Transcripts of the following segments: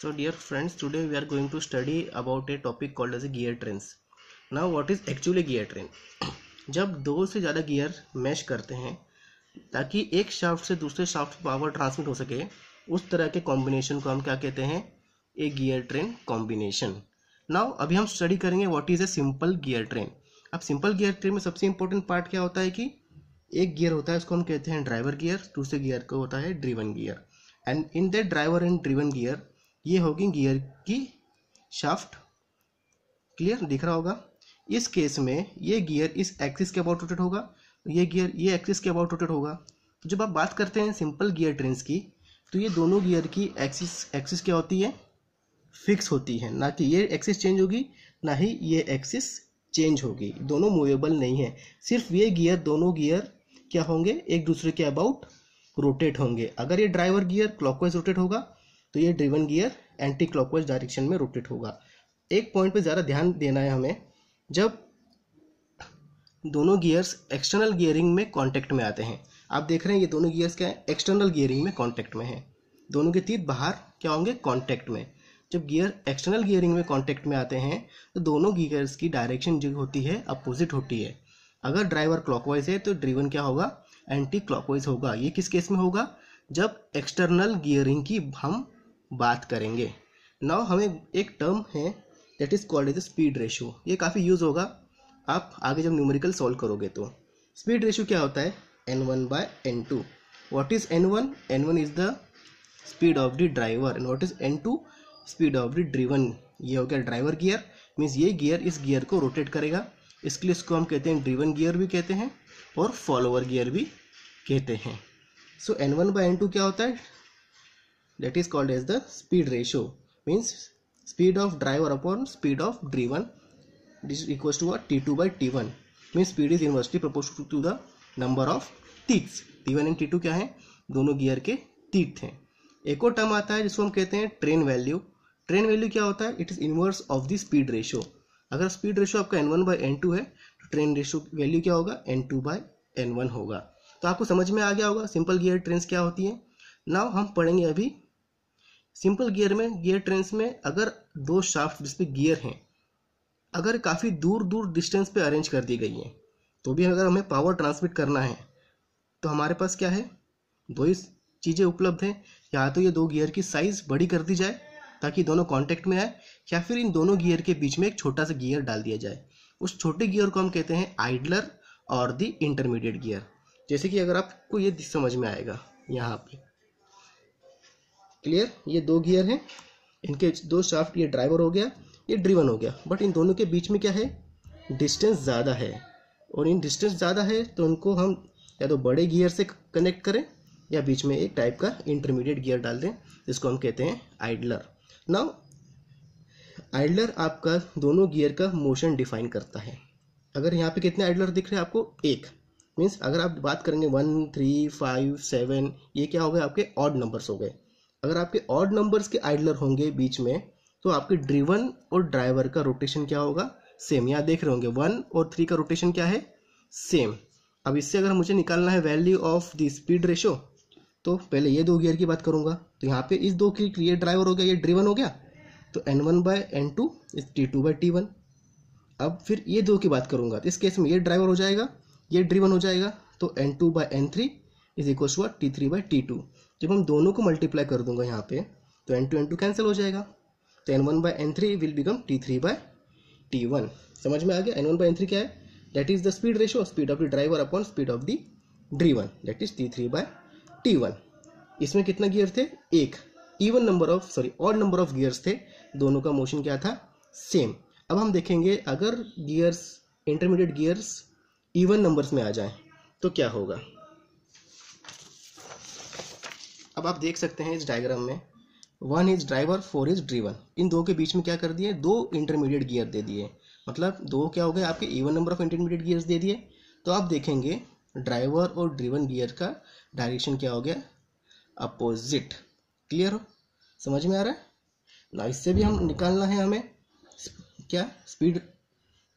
so dear friends today we are going to study about a topic called as a gear trains now what is actually gear train जब दो से ज़्यादा gear mash करते हैं ताकि एक shaft से दूसरे शाफ्ट पावर ट्रांसमिट हो सके उस तरह के कॉम्बिनेशन को हम क्या कहते हैं a gear train combination now अभी हम स्टडी करेंगे what is a simple gear train अब सिंपल गियर ट्रेन में सबसे इंपॉर्टेंट पार्ट क्या होता है कि एक गियर होता है उसको हम कहते हैं ड्राइवर गियर दूसरे गियर को होता है driven gear and in the driver and driven gear ये होगी गियर की शाफ्ट क्लियर दिख रहा होगा इस केस में ये गियर इस एक्सिस के अबाउट रोटेट होगा ये गियर ये एक्सिस के अबाउट रोटेट होगा तो जब आप बात करते हैं सिंपल गियर ट्रेन की तो ये दोनों गियर की एक्सिस एक्सिस क्या होती है फिक्स होती है ना कि ये एक्सिस चेंज होगी ना ही ये एक्सिस चेंज होगी दोनों मूवेबल नहीं है सिर्फ ये गियर दोनों गियर क्या होंगे एक दूसरे के अबाउट रोटेट होंगे अगर ये ड्राइवर गियर क्लॉकवाइज रोटेट होगा तो ये driven gear anti clockwise direction में रोटेट होगा एक पॉइंट पे ज़्यादा ध्यान देना है हमें जब दोनों गियर्स एक्सटर्नल गियरिंग में कांटेक्ट में आते हैं आप देख रहे हैं ये दोनों गियर्स क्या है एक्सटर्नल गियरिंग में कांटेक्ट में है दोनों के तीर बाहर क्या होंगे कांटेक्ट में जब गियर एक्सटर्नल गियरिंग में कांटेक्ट में आते हैं तो दोनों गियर्स की डायरेक्शन जो होती है अपोजिट होती है अगर ड्राइवर क्लॉकवाइज है तो ड्रीवन क्या होगा एंटी क्लॉकवाइज होगा ये किस केस में होगा जब एक्सटर्नल गियरिंग की हम बात करेंगे नाउ हमें एक टर्म है that is called as speed ratio ये काफ़ी यूज़ होगा आप आगे जब न्यूमेरिकल सॉल्व करोगे तो स्पीड रेशो क्या होता है N one by N two what is N one N one is the speed of the driver and what is N two speed of the driven ये हो गया ड्राइवर गियर मीन्स ये gear इस gear को rotate करेगा इसके लिए इसको हम कहते हैं ड्रीवन गियर भी कहते हैं और फॉलोअर गियर भी कहते हैं so N one by N two क्या होता है that is called as the speed ratio means speed of driver upon speed of driven this is equals to what t2 by t1 means speed is inversely proportional to the number of teeth T one and T two क्या है दोनों gear के तीट हैं एक और term आता है जिसको हम कहते हैं ट्रेन वैल्यू ट्रेन वैल्यू क्या होता है it is inverse of the speed ratio अगर स्पीड रेशो आपका N one by N two है तो ट्रेन रेशो वैल्यू क्या होगा N two by N one होगा तो आपको समझ में आ गया होगा सिंपल गियर ट्रेन क्या होती है नाव हम पढ़ेंगे अभी सिंपल गियर में गियर ट्रेन में अगर दो शाफ्ट जिसपे गियर हैं अगर काफ़ी दूर दूर डिस्टेंस पे अरेंज कर दी गई है तो भी अगर हमें पावर ट्रांसमिट करना है तो हमारे पास क्या है दो ही चीज़ें उपलब्ध हैं या तो ये दो गियर की साइज़ बड़ी कर दी जाए ताकि दोनों कांटेक्ट में आए या फिर इन दोनों गियर के बीच में एक छोटा सा गियर डाल दिया जाए उस छोटे गियर को हम कहते हैं आइडलर और दी इंटरमीडिएट गियर जैसे कि अगर आपको ये समझ में आएगा यहाँ पे क्लियर ये दो गियर हैं इनके दो शाफ्ट ये ड्राइवर हो गया ये ड्रिवन हो गया बट इन दोनों के बीच में क्या है डिस्टेंस ज़्यादा है और इन डिस्टेंस ज़्यादा है तो उनको हम या तो बड़े गियर से कनेक्ट करें या बीच में एक टाइप का इंटरमीडिएट गियर डाल दें जिसको हम कहते हैं आइडलर नाउ आइडलर आपका दोनों गियर का मोशन डिफाइन करता है अगर यहाँ पे कितने आइडलर दिख रहे हैं आपको एक मीन्स अगर आप बात करेंगे वन थ्री फाइव सेवन ये क्या हो गए आपके ऑड नंबर्स हो गए अगर आपके ऑड नंबर्स के आइडलर होंगे बीच में तो आपके ड्रीवन और ड्राइवर का रोटेशन क्या होगा सेम यहाँ देख रहे होंगे वन और थ्री का रोटेशन क्या है सेम अब इससे अगर मुझे निकालना है value of the speed ratio तो पहले ये दो गियर की बात करूँगा तो यहाँ पे इस दो की ये ड्राइवर हो गया ये ड्रीवन हो गया तो N one by N two is T two by T one अब फिर ये दो की बात करूँगा तो इस केस में ये ड्राइवर हो जाएगा ये ड्रीवन हो जाएगा तो N two by N three is equal to T three by T two जब हम दोनों को मल्टीप्लाई कर दूंगा यहाँ पे तो N two N two cancel हो जाएगा तो N one by N three will become T three by T one समझ में आ गया N one by N three क्या है that is the speed ratio speed of the driver upon speed of the driven that is T three by T one इसमें कितना gear थे एक even number of sorry odd number of gears थे दोनों का motion क्या था same अब हम देखेंगे अगर gears intermediate gears even numbers में आ जाए तो क्या होगा अब आप देख सकते हैं इस डायग्राम में one is driver four is driven इन दो के बीच में क्या कर दिए दो इंटरमीडिएट गियर दे दिए मतलब दो क्या हो गए आपके even number of intermediate gears दे दिए तो आप देखेंगे ड्राइवर और ड्रीवन गियर का डायरेक्शन क्या हो गया अपोजिट क्लियर हो समझ में आ रहा है ना इससे भी हम निकालना है हमें क्या स्पीड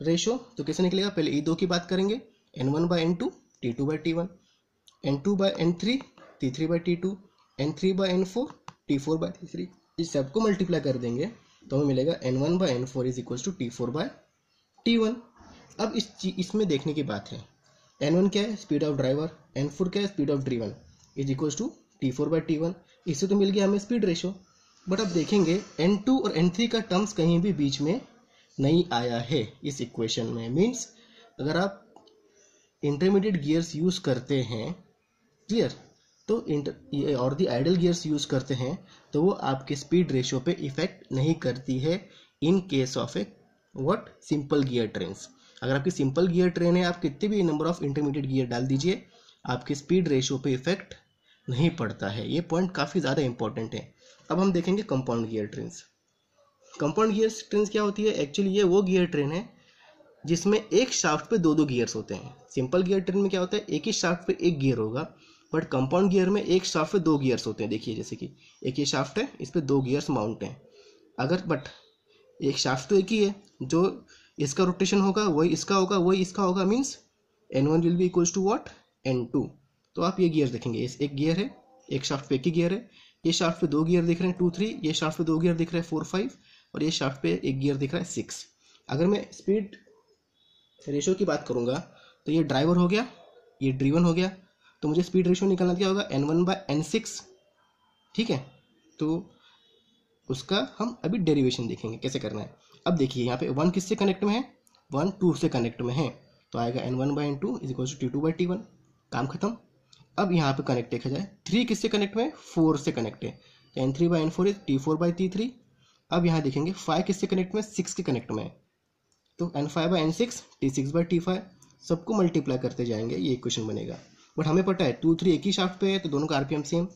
रेशो तो कैसे निकलेगा पहले ई e दो की बात करेंगे N one by N two T two by T one N two by N three T three by T two N three by N four T four by T three इस सबको multiply कर देंगे तो हमें मिलेगा N one by N four is equal to T four by T one अब इस इसमें देखने की बात है एन वन क्या है speed of driver N four क्या है speed of driven is equal to T four by T one इससे तो मिल गया हमें स्पीड रेशो बट अब देखेंगे एन टू और एन थ्री का टर्म्स कहीं भी बीच में नहीं आया है इस इक्वेशन में मीन्स अगर आप इंटरमीडिएट गियर्स यूज़ करते हैं क्लियर तो इंटर और दी आइडल गियर्स यूज़ करते हैं तो वो आपके स्पीड रेशो पे इफ़ेक्ट नहीं करती है in case of a what simple gear train अगर आपकी सिंपल गियर ट्रेन है आप कितने भी नंबर ऑफ इंटरमीडिएट गियर डाल दीजिए आपके स्पीड रेशो पे इफ़ेक्ट नहीं पड़ता है ये पॉइंट काफ़ी ज़्यादा इंपॉर्टेंट है अब हम देखेंगे compound gear train compound gear train क्या होती है एक्चुअली ये वो गियर ट्रेन है जिसमें एक शाफ्ट पे दो दो गियर्स होते हैं सिंपल गियर ट्रेन में क्या होता है एक ही शाफ्ट पे एक गियर होगा बट कंपाउंड गियर में एक शाफ्ट पे दो गियर्स होते हैं देखिए जैसे कि एक ही शाफ्ट है इस पर दो गियर्स माउंट हैं अगर बट एक शाफ्ट तो एक ही है जो इसका रोटेशन होगा वही इसका होगा वही इसका होगा means N one will be equals to what N two तो आप ये गियर देखेंगे इस एक गियर है एक शाफ्ट पे एक ही गियर है ये शाफ्ट पे दो गियर दिख रहे हैं टू थ्री ये शाफ्ट पे दो गियर दिख रहे हैं फोर फाइव और ये शाफ्ट पे एक गियर दिख रहा है सिक्स अगर मैं स्पीड रेशो की बात करूँगा तो ये ड्राइवर हो गया ये ड्रीवन हो गया तो मुझे स्पीड रेशियो निकालना क्या होगा N one by N six ठीक है तो उसका हम अभी डेरिवेशन देखेंगे कैसे करना है अब देखिए यहाँ पे वन किससे कनेक्ट में है वन टू से कनेक्ट में है तो आएगा N one by N two is equal to T two by T one काम खत्म अब यहाँ पे कनेक्ट देखा जाए थ्री किससे कनेक्ट में फोर से कनेक्ट है तो N three by N four is T four by T three अब यहाँ देखेंगे फाइव किससे कनेक्ट में सिक्स के कनेक्ट में है तो N five by N six T six by T five सबको मल्टीप्लाई करते जाएंगे ये क्वेश्चन बनेगा बट हमें पता है टू थ्री एक ही शाफ्ट पे है तो दोनों का आरपीएम सेम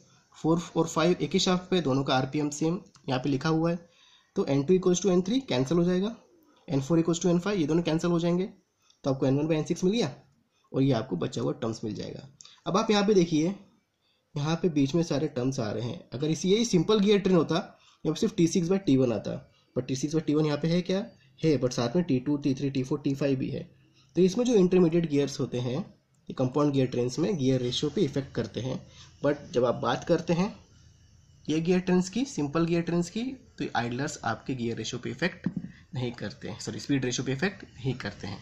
फोर और फाइव एक ही शाफ्ट पे दोनों का आरपीएम सेम यहाँ पे लिखा हुआ है तो N two equals two N three cancel हो जाएगा N four equals two N five ये दोनों कैंसिल हो जाएंगे तो आपको N one by N six मिल गया और ये आपको बचा हुआ टर्म्स मिल जाएगा अब आप यहाँ पे देखिए यहाँ पे बीच में सारे टर्म्स आ रहे हैं अगर इसी यही सिंपल गियर ट्रेन होता या सिर्फ T six by T one आता but T six by T one यहाँ पे है क्या है बट साथ में T two T three T four T five भी है तो इसमें जो इंटरमीडिएट गियर्स होते हैं ये कंपाउंड गियर ट्रेन में गियर रेशियो पे इफेक्ट करते हैं बट जब आप बात करते हैं ये गियर ट्रेन की सिंपल गियर ट्रेन की तो आइडलर्स आपके गियर रेशियो पे इफेक्ट नहीं करते हैं सॉरी स्पीड रेशियो पे इफेक्ट नहीं करते हैं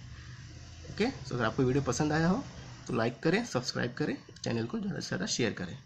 ओके सो अगर आपको वीडियो पसंद आया हो तो लाइक करें सब्सक्राइब करें चैनल को ज़्यादा से ज़्यादा शेयर करें